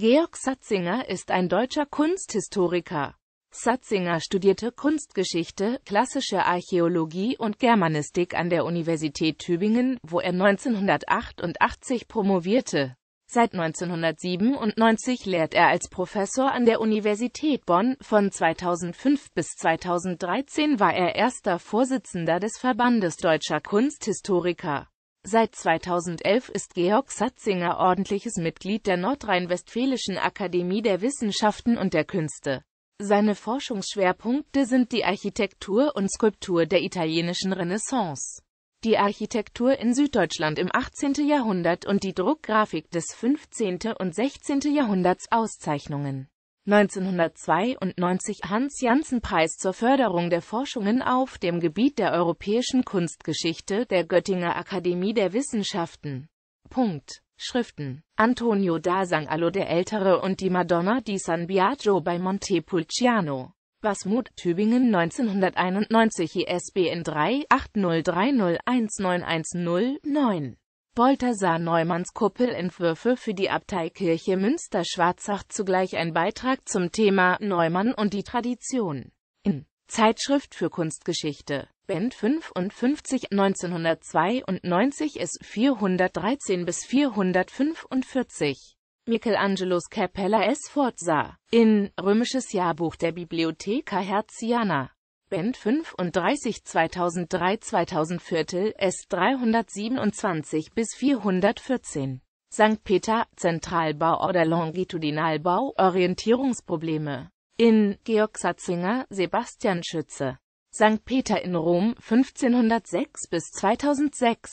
Georg Satzinger ist ein deutscher Kunsthistoriker. Satzinger studierte Kunstgeschichte, klassische Archäologie und Germanistik an der Universität Tübingen, wo er 1988 promovierte. Seit 1997 lehrt er als Professor an der Universität Bonn. Von 2005 bis 2013 war er erster Vorsitzender des Verbandes deutscher Kunsthistoriker. Seit 2011 ist Georg Satzinger ordentliches Mitglied der Nordrhein-Westfälischen Akademie der Wissenschaften und der Künste. Seine Forschungsschwerpunkte sind die Architektur und Skulptur der italienischen Renaissance, die Architektur in Süddeutschland im 18. Jahrhundert und die Druckgrafik des 15. und 16. Jahrhunderts. Auszeichnungen 1992 Hans-Janssen-Preis zur Förderung der Forschungen auf dem Gebiet der europäischen Kunstgeschichte der Göttinger Akademie der Wissenschaften. Punkt. Schriften Antonio da Sangallo der Ältere und die Madonna di San Biagio bei Montepulciano. Wasmut, Tübingen 1991 ISBN 3 8030 Bolter sah Neumanns Kuppelentwürfe für die Abteikirche Münster-Schwarzach zugleich ein Beitrag zum Thema Neumann und die Tradition. In Zeitschrift für Kunstgeschichte, Band 55, 1992 S. 413 bis 445 Michelangelos Capella S. fortsah. In Römisches Jahrbuch der Bibliotheca Herziana Band 35 2003 2004 S 327 bis 414. St. Peter, Zentralbau oder Longitudinalbau, Orientierungsprobleme. In Georg Satzinger, Sebastian Schütze. St. Peter in Rom 1506 bis 2006.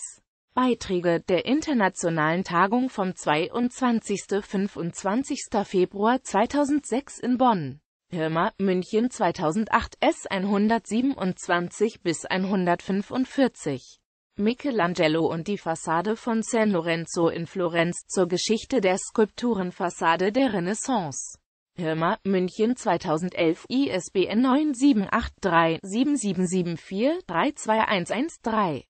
Beiträge der Internationalen Tagung vom 22. 25. Februar 2006 in Bonn. Hirma, München 2008 S 127 145. Michelangelo und die Fassade von San Lorenzo in Florenz zur Geschichte der Skulpturenfassade der Renaissance. Hirma, München 2011 ISBN 9783 7774 32113